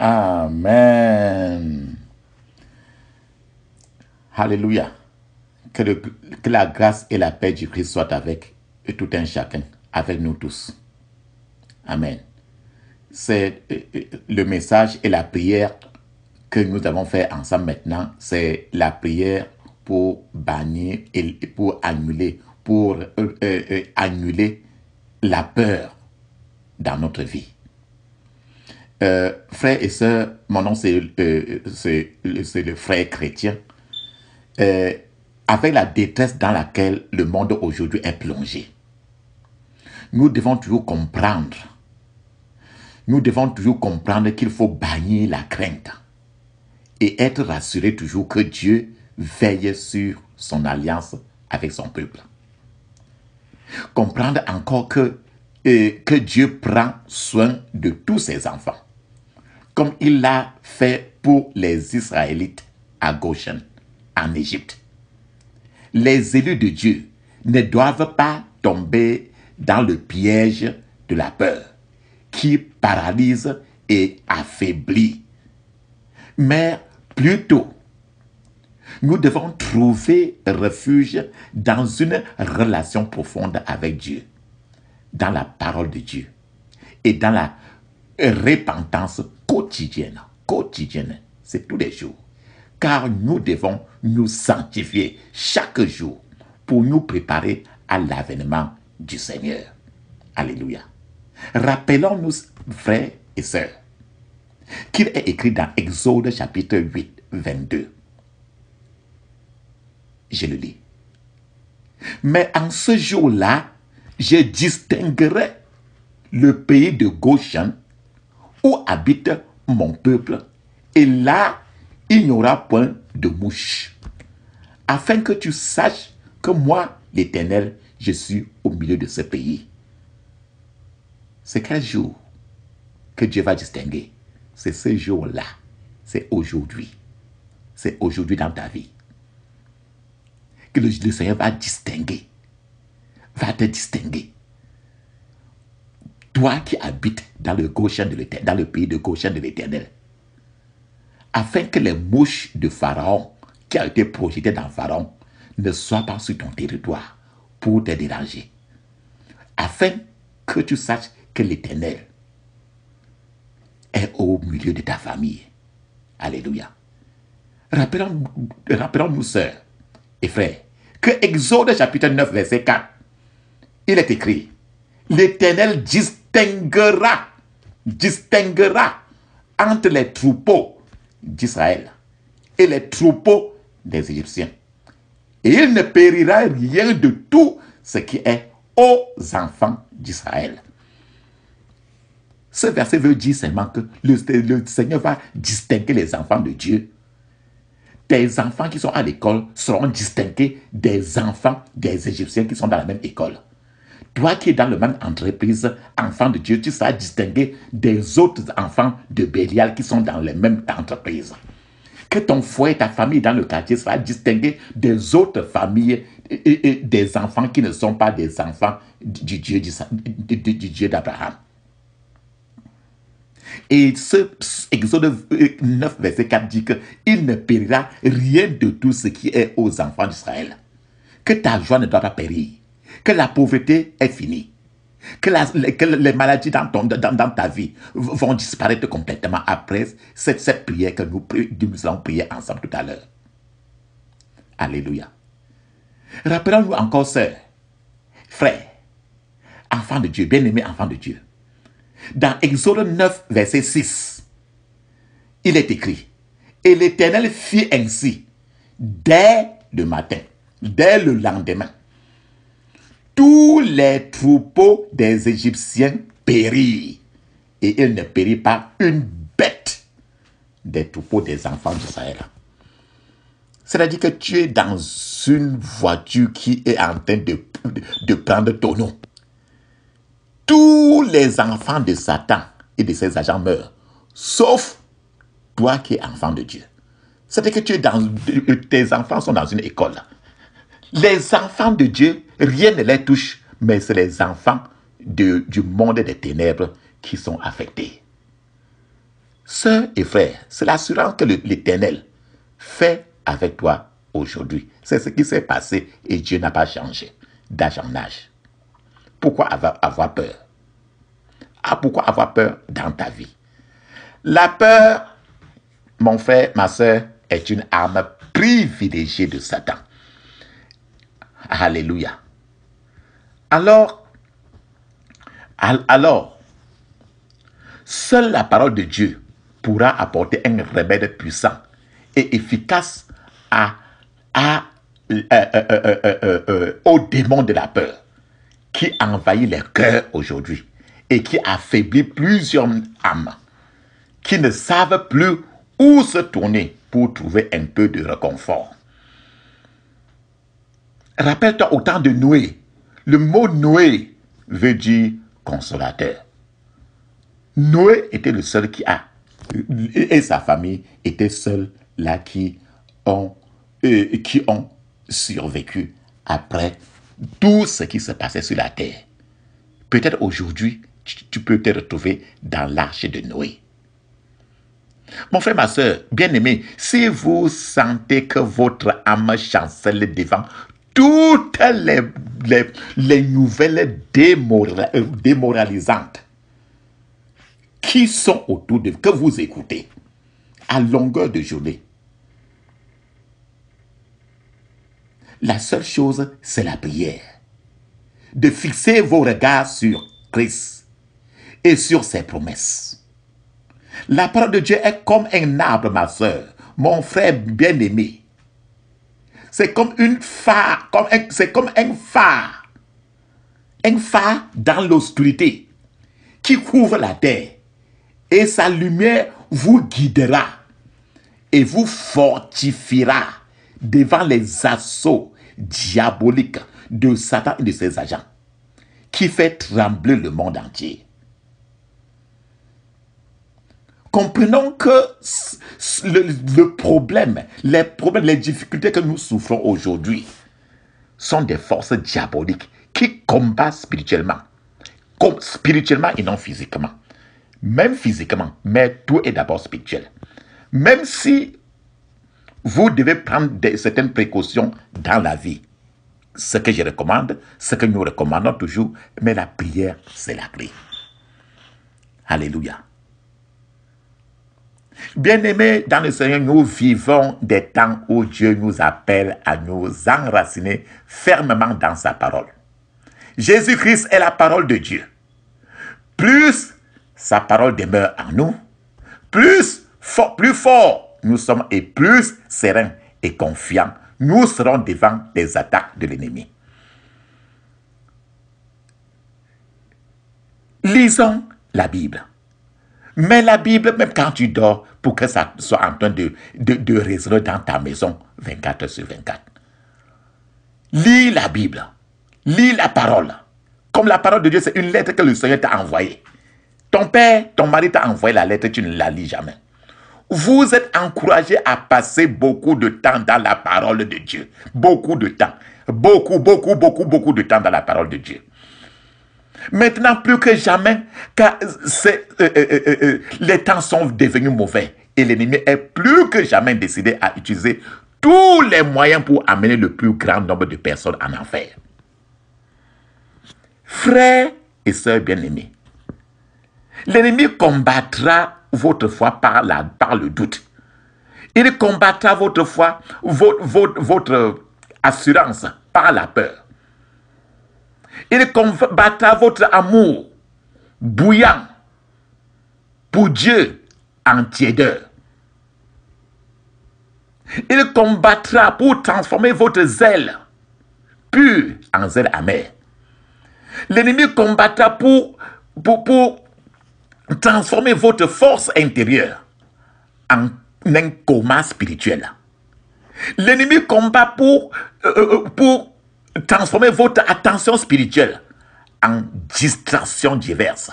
Amen. Alléluia. Que, la grâce et la paix du Christ soient avec tout un chacun, avec nous tous. Amen. C'est euh, euh, le message et la prière que nous avons fait ensemble maintenant. C'est la prière pour bannir et pour annuler, pour euh, euh, euh, annuler la peur dans notre vie. Euh, frères et sœurs, mon nom c'est le frère chrétien. avec la détresse dans laquelle le monde aujourd'hui est plongé, nous devons toujours comprendre. Nous devons toujours comprendre qu'il faut bannir la crainte et être rassuré toujours que Dieu veille sur son alliance avec son peuple. Comprendre encore que, euh, que Dieu prend soin de tous ses enfants, comme il l'a fait pour les Israélites à Goshen, en Égypte. Les élus de Dieu ne doivent pas tomber dans le piège de la peur qui paralyse et affaiblit, mais plutôt nous devons trouver refuge dans une relation profonde avec Dieu, dans la parole de Dieu et dans la repentance quotidienne. Quotidienne, c'est tous les jours. Car nous devons nous sanctifier chaque jour pour nous préparer à l'avènement du Seigneur. Alléluia. Rappelons-nous, frères et sœurs, qu'il est écrit dans Exode chapitre 8, 22 je le lis. Mais en ce jour-là, je distinguerai le pays de Goshen où habite mon peuple, et là, il n'y aura point de mouche, afin que tu saches que moi, l'Éternel, je suis au milieu de ce pays. C'est quel jour que Dieu va distinguer C'est ce jour-là, c'est aujourd'hui, c'est aujourd'hui dans ta vie que le, Seigneur va distinguer. Va te distinguer. Toi qui habites dans le, de dans le pays de gauche de l'Éternel, afin que les mouches de Pharaon qui ont été projetées dans Pharaon ne soient pas sur ton territoire pour te déranger. Afin que tu saches que l'Éternel est au milieu de ta famille. Alléluia. Rappelons-nous, rappelons sœurs, et frère, que Exode chapitre 9, verset 4, il est écrit, l'Éternel distinguera, distinguera entre les troupeaux d'Israël et les troupeaux des Égyptiens. Et il ne périra rien de tout ce qui est aux enfants d'Israël. Ce verset veut dire seulement que le Seigneur va distinguer les enfants de Dieu tes enfants qui sont à l'école seront distingués des enfants des Égyptiens qui sont dans la même école. Toi qui es dans la même entreprise, enfant de Dieu, tu seras distingué des autres enfants de Bélial qui sont dans les mêmes entreprises. Que ton foyer, ta famille dans le quartier sera distinguée des autres familles et, et des enfants qui ne sont pas des enfants du Dieu d'Abraham. Et ce Exode 9, verset 4 dit que il ne périra rien de tout ce qui est aux enfants d'Israël. Que ta joie ne doit pas périr. Que la pauvreté est finie. Que, les maladies dans, ta vie vont disparaître complètement après cette, prière que nous, nous allons prier ensemble tout à l'heure. Alléluia. Rappelons-nous encore, sœurs, frères, enfants de Dieu, bien-aimés enfants de Dieu, dans Exode 9, verset 6, il est écrit, Et l'Éternel fit ainsi, dès le matin, dès le lendemain. Tous les troupeaux des Égyptiens périrent, et il ne périt pas une bête des troupeaux des enfants d'Israël. C'est-à-dire que tu es dans une voiture qui est en train de prendre ton nom les enfants de Satan et de ses agents meurent, sauf toi qui es enfant de Dieu. C'est-à-dire que dans, tes enfants sont dans une école. Les enfants de Dieu, rien ne les touche, mais c'est les enfants du monde des ténèbres qui sont affectés. Sœurs et frères, c'est l'assurance que l'Éternel fait avec toi aujourd'hui. C'est ce qui s'est passé et Dieu n'a pas changé d'âge en âge. Pourquoi avoir peur ah, pourquoi avoir peur dans ta vie La peur, mon frère, ma soeur, est une arme privilégiée de Satan. Alléluia. Alors, alors, seule la parole de Dieu pourra apporter un remède puissant et efficace à, à euh, euh, euh, au démon de la peur qui envahit les cœurs aujourd'hui et qui affaiblit plusieurs âmes qui ne savent plus où se tourner pour trouver un peu de réconfort. Rappelle-toi au temps de Noé. Le mot Noé veut dire consolateur. Noé était le seul qui a, et sa famille était seule là qui ont, euh, qui ont survécu après tout ce qui se passait sur la terre. Peut-être aujourd'hui, tu peux te retrouver dans l'arche de Noé. Mon frère, ma soeur, bien-aimé, si vous sentez que votre âme chancelle devant toutes les, les, nouvelles euh, démoralisantes qui sont autour de vous, que vous écoutez à longueur de journée, la seule chose, c'est la prière. De fixer vos regards sur Christ et sur ses promesses. La parole de Dieu est comme un arbre, ma soeur, mon frère bien-aimé. C'est comme une phare, comme c'est comme un phare. Un phare dans l'obscurité qui couvre la terre. Et sa lumière vous guidera et vous fortifiera devant les assauts diaboliques de Satan et de ses agents, qui fait trembler le monde entier. comprenons que le, problème, les problèmes, les difficultés que nous souffrons aujourd'hui sont des forces diaboliques qui combattent spirituellement. spirituellement et non physiquement. Même physiquement, mais tout est d'abord spirituel. Même si vous devez prendre certaines précautions dans la vie, ce que je recommande, ce que nous recommandons toujours, mais la prière, c'est la clé. Alléluia. Bien-aimés dans le Seigneur, nous vivons des temps où Dieu nous appelle à nous enraciner fermement dans sa parole. Jésus-Christ est la parole de Dieu. Plus sa parole demeure en nous, plus fort, plus fort nous sommes et plus sereins et confiants nous serons devant les attaques de l'ennemi. Lisons la Bible. Mais la Bible même quand tu dors pour que ça soit en train de, de, dans ta maison 24 heures sur 24. Lis la Bible. Lis la parole. Comme la parole de Dieu, c'est une lettre que le Seigneur t'a envoyée. Ton père, ton mari t'a envoyé la lettre, tu ne la lis jamais. Vous êtes encouragé à passer beaucoup de temps dans la parole de Dieu. Beaucoup de temps. Beaucoup, beaucoup, beaucoup, beaucoup de temps dans la parole de Dieu. Maintenant, plus que jamais, car euh, euh, euh, les temps sont devenus mauvais et l'ennemi est plus que jamais décidé à utiliser tous les moyens pour amener le plus grand nombre de personnes en enfer. Frères et sœurs bien-aimés, l'ennemi combattra votre foi par, le doute. Il combattra votre foi, votre assurance par la peur. Il combattra votre amour bouillant pour Dieu en tiédeur. Il combattra pour transformer votre zèle pur en zèle amer. L'ennemi combattra pour, pour, pour, transformer votre force intérieure en un coma spirituel. L'ennemi combat pour, euh, euh, pour transformer votre attention spirituelle en distraction diverse.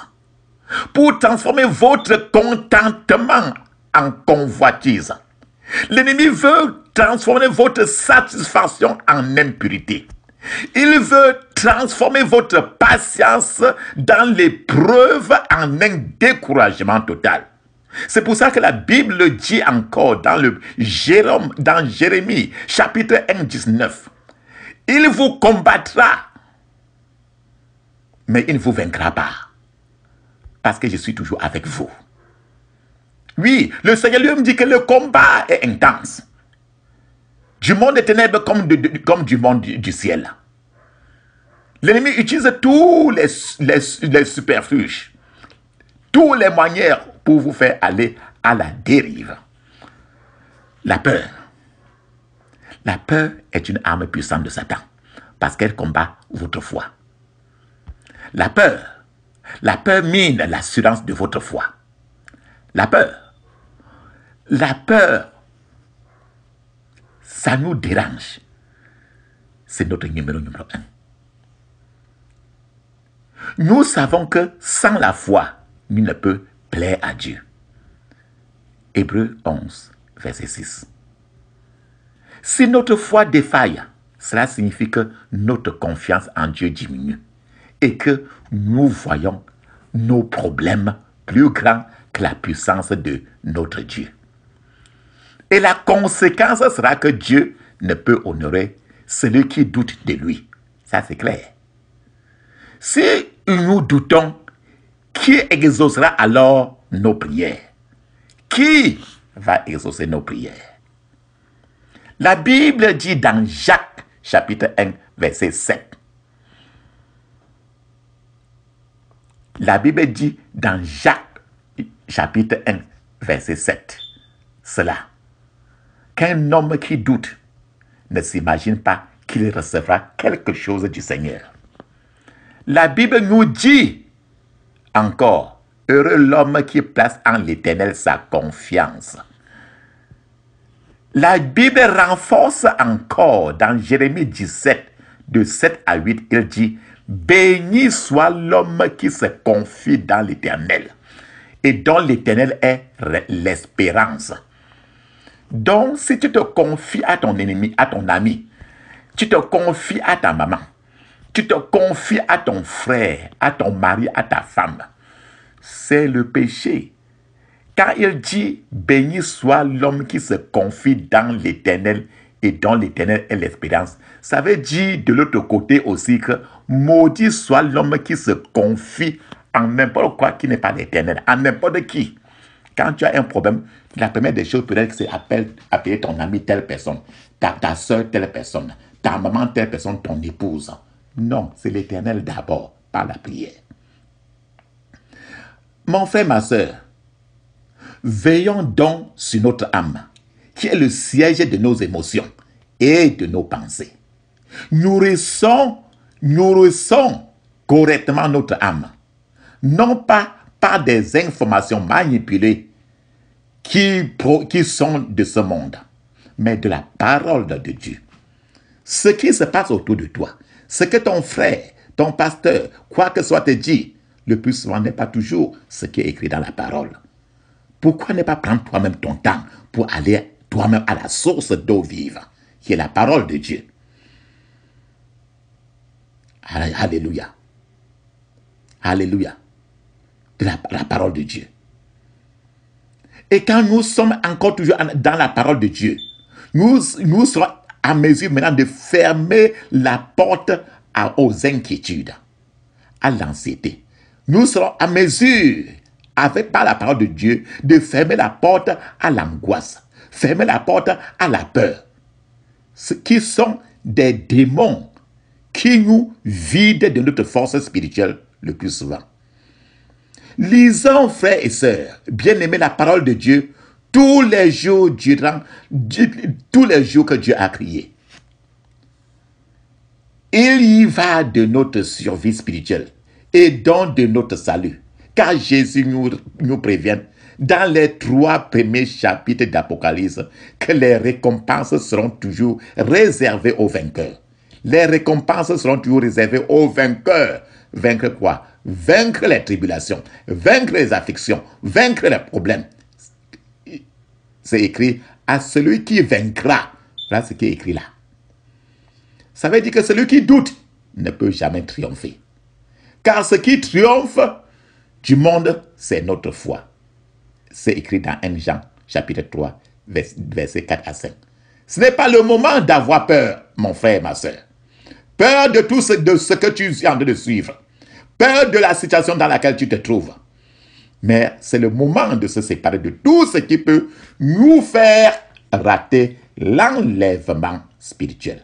pour transformer votre contentement en convoitise. L'ennemi veut transformer votre satisfaction en impurité. Il veut transformer votre patience dans l'épreuve en un découragement total. C'est pour ça que la Bible dit encore dans le Jérôme, dans Jérémie, chapitre 1, 19. Il vous combattra. Mais il ne vous vaincra pas. Parce que je suis toujours avec vous. Oui, le Seigneur lui même dit que le combat est intense. Du monde des ténèbres comme, comme du monde du, ciel. L'ennemi utilise tous les, les, superfuges, tous les manières pour vous faire aller à la dérive. La peur, la peur est une arme puissante de Satan parce qu'elle combat votre foi. La peur, la peur mine l'assurance de votre foi. La peur, la peur, ça nous dérange. C'est notre numéro numéro un. Nous savons que sans la foi, nul ne peut plaire à Dieu. Hébreu 11, verset 6. Si notre foi défaille, cela signifie que notre confiance en Dieu diminue et que nous voyons nos problèmes plus grands que la puissance de notre Dieu. Et la conséquence sera que Dieu ne peut honorer celui qui doute de lui. Ça, c'est clair. Si nous doutons, qui exaucera alors nos prières Qui va exaucer nos prières la Bible dit dans Jacques chapitre 1 verset 7. La Bible dit dans Jacques chapitre 1 verset 7 cela qu'un homme qui doute ne s'imagine pas qu'il recevra quelque chose du Seigneur. La Bible nous dit encore, heureux l'homme qui place en l'Éternel sa confiance. La Bible renforce encore dans Jérémie 17, de 7 à 8, il dit, Béni soit l'homme qui se confie dans l'Éternel et dont l'Éternel est l'espérance. Donc, si tu te confies à ton ennemi, à ton ami, tu te confies à ta maman, tu te confies à ton frère, à ton mari, à ta femme, c'est le péché. Quand il dit, béni soit l'homme qui se confie dans l'éternel et dans l'éternel est l'espérance. Ça veut dire de l'autre côté aussi que maudit soit l'homme qui se confie en n'importe quoi qui n'est pas l'éternel, en n'importe qui. Quand tu as un problème, la première des choses peut-être c'est appeler, ton ami telle personne, ta, ta soeur telle personne, ta maman telle personne, ton épouse. Non, c'est l'éternel d'abord, par la prière. Mon frère, ma soeur, Veillons donc sur notre âme, qui est le siège de nos émotions et de nos pensées. Nourrissons, nourrissons correctement notre âme, non pas par des informations manipulées qui, qui sont de ce monde, mais de la parole de Dieu. Ce qui se passe autour de toi, ce que ton frère, ton pasteur, quoi que soit te dit, le plus souvent n'est pas toujours ce qui est écrit dans la parole. Pourquoi ne pas prendre toi-même ton temps pour aller toi-même à la source d'eau vive, qui est la parole de Dieu Alléluia. Alléluia. la, parole de Dieu. Et quand nous sommes encore toujours dans la parole de Dieu, nous, nous serons à mesure maintenant de fermer la porte aux inquiétudes, à l'anxiété. Nous serons à mesure avec par la parole de Dieu de fermer la porte à l'angoisse, fermer la porte à la peur, ce qui sont des démons qui nous vident de notre force spirituelle le plus souvent. Lisons, frères et sœurs, bien-aimés, la parole de Dieu tous les jours durant, tous les jours que Dieu a crié. Il y va de notre survie spirituelle et donc de notre salut car Jésus nous, prévient dans les trois premiers chapitres d'Apocalypse que les récompenses seront toujours réservées aux vainqueurs. Les récompenses seront toujours réservées aux vainqueurs. Vaincre quoi Vaincre les tribulations, vaincre les afflictions, vaincre les problèmes. C'est écrit à celui qui vaincra. Voilà ce qui est écrit là. Ça veut dire que celui qui doute ne peut jamais triompher. Car ce qui triomphe, du monde, c'est notre foi. C'est écrit dans 1 Jean, chapitre 3, verset 4 à 5. Ce n'est pas le moment d'avoir peur, mon frère, ma soeur. Peur de tout ce, de ce que tu es en train de suivre. Peur de la situation dans laquelle tu te trouves. Mais c'est le moment de se séparer de tout ce qui peut nous faire rater l'enlèvement spirituel.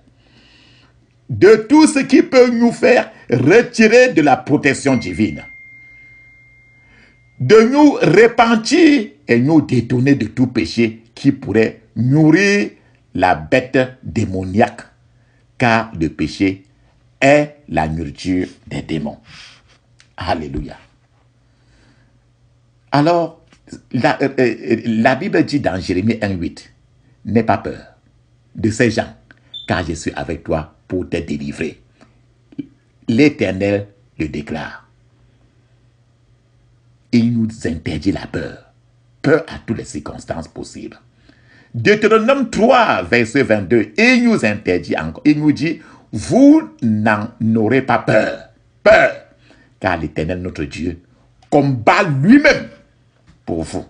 De tout ce qui peut nous faire retirer de la protection divine de nous repentir et nous détourner de tout péché qui pourrait nourrir la bête démoniaque, car le péché est la nourriture des démons. Alléluia. Alors, la, euh, euh, euh, Bible dit dans Jérémie 1.8, N'aie pas peur de ces gens, car je suis avec toi pour te délivrer. L'Éternel le déclare il nous interdit la peur. Peur à toutes les circonstances possibles. Deutéronome 3, verset 22, il nous interdit encore. Il nous dit, vous n'en aurez pas peur. Peur. Car l'Éternel, notre Dieu, combat lui-même pour vous.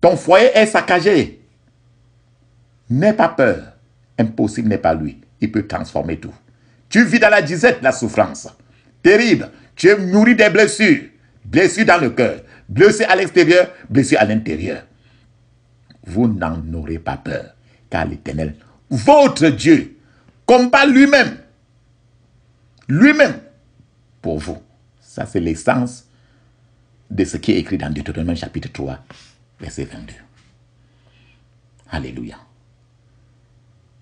Ton foyer est saccagé. N'aie pas peur. Impossible n'est pas lui. Il peut transformer tout. Tu vis dans la disette, la souffrance. Terrible. Tu nourrit des blessures. Blessures dans le cœur, blessures à l'extérieur, blessures à l'intérieur. Vous n'en aurez pas peur, car l'Éternel, votre Dieu, combat lui-même. Lui-même pour vous. Ça, c'est l'essence de ce qui est écrit dans Deutéronome chapitre 3, verset 22. Alléluia.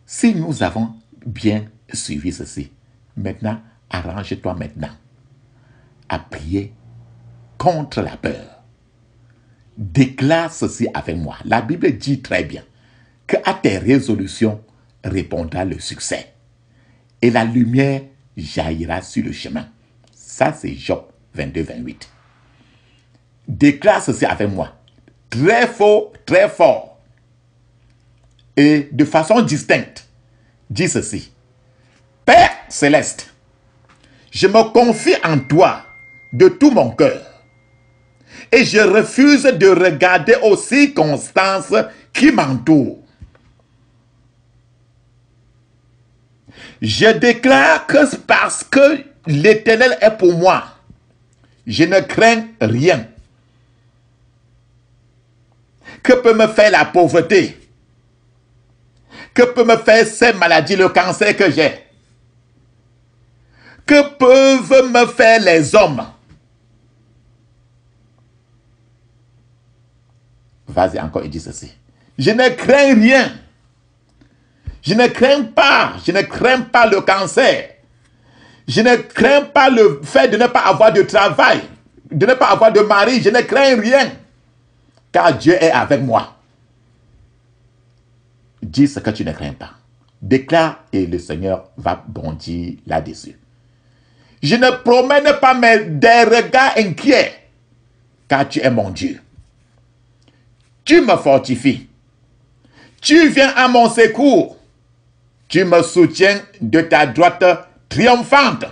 Si nous avons bien suivi ceci, maintenant, arrange-toi maintenant à prier contre la peur. Déclare ceci avec moi. La Bible dit très bien que à tes résolutions répondra le succès et la lumière jaillira sur le chemin. Ça, c'est Job 22, 28. Déclare ceci avec moi. Très fort, très fort. Et de façon distincte, dis ceci. Père céleste, je me confie en toi de tout mon cœur. Et je refuse de regarder aux circonstances qui m'entourent. Je déclare que parce que l'Éternel est pour moi, je ne crains rien. Que peut me faire la pauvreté? Que peut me faire cette maladie, le cancer que j'ai? Que peuvent me faire les hommes? Vas-y encore il dit ceci. Je ne crains rien. Je ne crains pas. Je ne crains pas le cancer. Je ne crains pas le fait de ne pas avoir de travail, de ne pas avoir de mari. Je ne crains rien. Car Dieu est avec moi. Dis ce que tu ne crains pas. Déclare et le Seigneur va bondir là-dessus. Je ne promène pas mes, des regards inquiets, car tu es mon Dieu tu me fortifies. Tu viens à mon secours. Tu me soutiens de ta droite triomphante.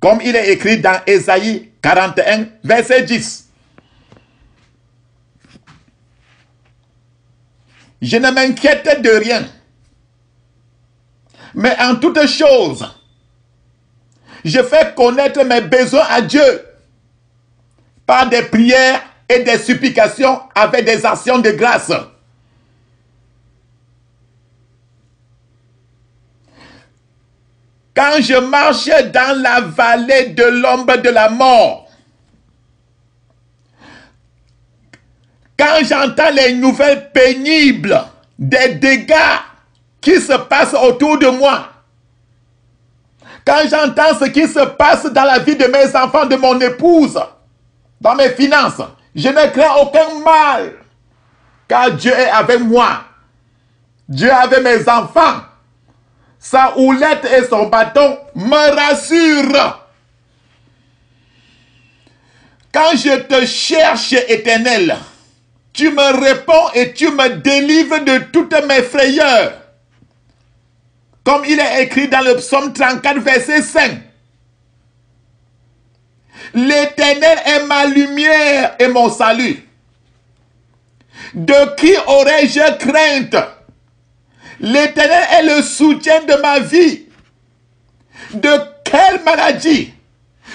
Comme il est écrit dans Esaïe 41, verset 10. Je ne m'inquiète de rien. Mais en toutes choses, je fais connaître mes besoins à Dieu par des prières et des supplications avec des actions de grâce. Quand je marche dans la vallée de l'ombre de la mort, quand j'entends les nouvelles pénibles des dégâts qui se passent autour de moi, quand j'entends ce qui se passe dans la vie de mes enfants, de mon épouse, dans mes finances, je ne crains aucun mal, car Dieu est avec moi. Dieu est avec mes enfants. Sa houlette et son bâton me rassurent. Quand je te cherche, éternel, tu me réponds et tu me délivres de toutes mes frayeurs. Comme il est écrit dans le psaume 34, verset 5. L'Éternel est ma lumière et mon salut. De qui aurais-je crainte L'Éternel est le soutien de ma vie. De quelle maladie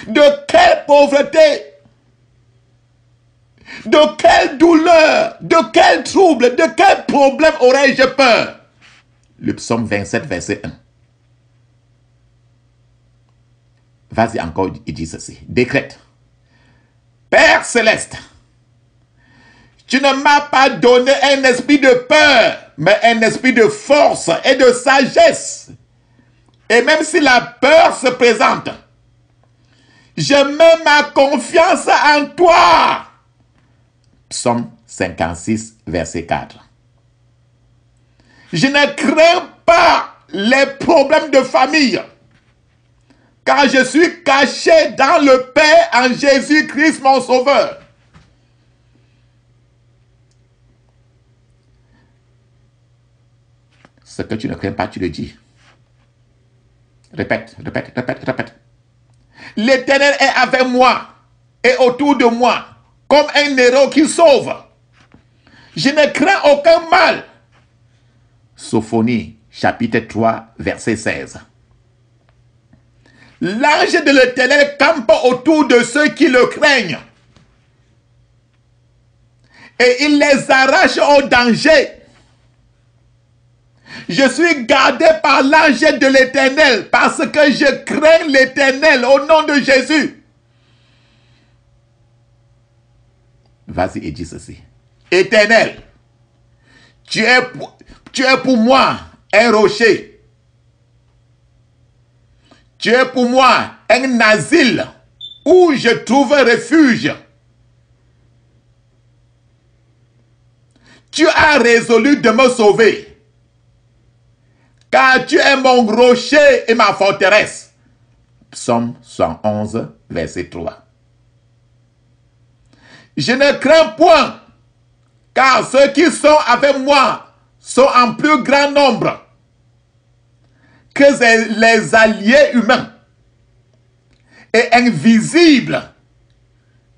De quelle pauvreté De quelle douleur De quel trouble De quel problème aurais-je peur Le psaume 27, verset 1. Vas-y encore, il dit ceci. Décrète. Père céleste, tu ne m'as pas donné un esprit de peur, mais un esprit de force et de sagesse. Et même si la peur se présente, je mets ma confiance en toi. Psaume 56, verset 4. Je ne crains pas les problèmes de famille car je suis caché dans le Père en Jésus-Christ mon Sauveur. Ce que tu ne crains pas, tu le dis. Répète, répète, répète, répète. L'Éternel est avec moi et autour de moi, comme un héros qui sauve. Je ne crains aucun mal. Sophonie, chapitre 3, verset 16. L'ange de l'Éternel campe autour de ceux qui le craignent. Et il les arrache au danger. Je suis gardé par l'ange de l'Éternel parce que je crains l'Éternel au nom de Jésus. Vas-y et dis ceci. Éternel, tu es, tu es pour moi un rocher tu es pour moi un asile où je trouve refuge. Tu as résolu de me sauver, car tu es mon rocher et ma forteresse. Psaume 111, verset 3. Je ne crains point, car ceux qui sont avec moi sont en plus grand nombre que les alliés humains et invisibles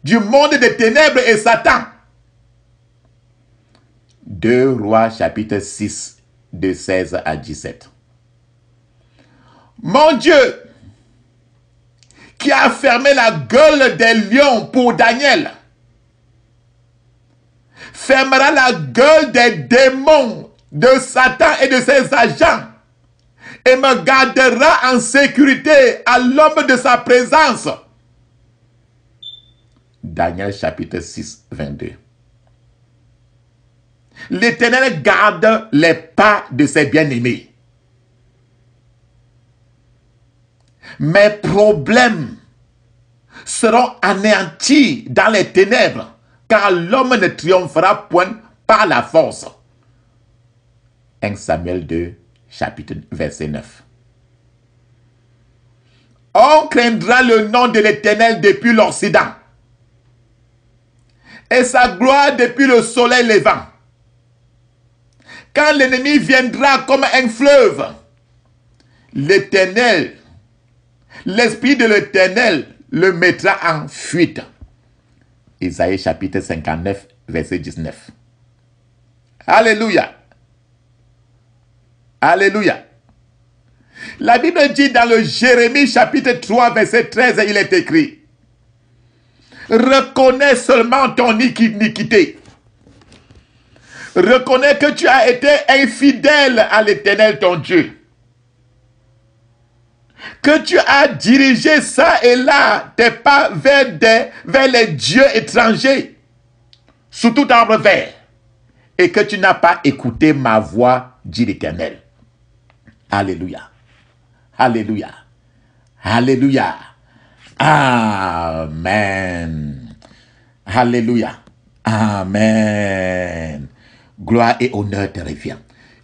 du monde des ténèbres et Satan. 2 Rois chapitre 6 de 16 à 17. Mon Dieu, qui a fermé la gueule des lions pour Daniel, fermera la gueule des démons de Satan et de ses agents et me gardera en sécurité à l'ombre de sa présence. Daniel chapitre 6, 22. L'Éternel garde les pas de ses bien-aimés. Mes problèmes seront anéantis dans les ténèbres, car l'homme ne triomphera point par la force. 1 Samuel 2, chapitre verset 9. On craindra le nom de l'Éternel depuis l'Occident et sa gloire depuis le soleil levant. Quand l'ennemi viendra comme un fleuve, l'Éternel, l'Esprit de l'Éternel le mettra en fuite. Isaïe chapitre 59, verset 19. Alléluia. Alléluia. La Bible dit dans le Jérémie chapitre 3 verset 13, il est écrit, Reconnais seulement ton iniquité. Reconnais que tu as été infidèle à l'Éternel ton Dieu. Que tu as dirigé ça et là tes pas vers, des, vers les dieux étrangers, sous tout arbre vert, et que tu n'as pas écouté ma voix, dit l'Éternel. Alléluia. Alléluia. Alléluia. Amen. Alléluia. Amen. Gloire et honneur te reviennent.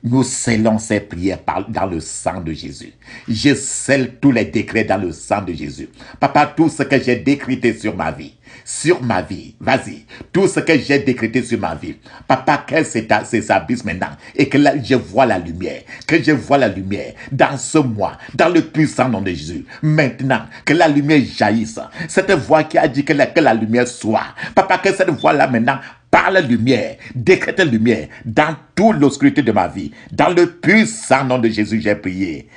Nous scellons ces prières dans le sang de Jésus. Je scelle tous les décrets dans le sang de Jésus. Papa, tout ce que j'ai décrété sur ma vie, sur ma vie, vas-y, tout ce que j'ai décrété sur ma vie, papa, que ça s'établisse maintenant et que je vois la lumière, que je vois la lumière dans ce mois, dans le puissant nom de Jésus. Maintenant, que la lumière jaillisse. Cette voix qui a dit que que la lumière soit. Papa, que cette voix-là maintenant la lumière, décrète lumière dans toute l'obscurité de ma vie. Dans le puissant nom de Jésus, j'ai prié.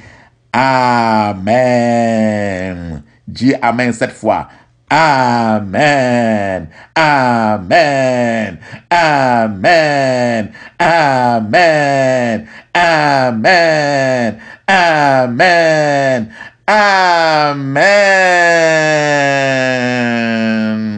Amen. Dis Amen cette fois. Amen. Amen. Amen. Amen. Amen. Amen. Amen.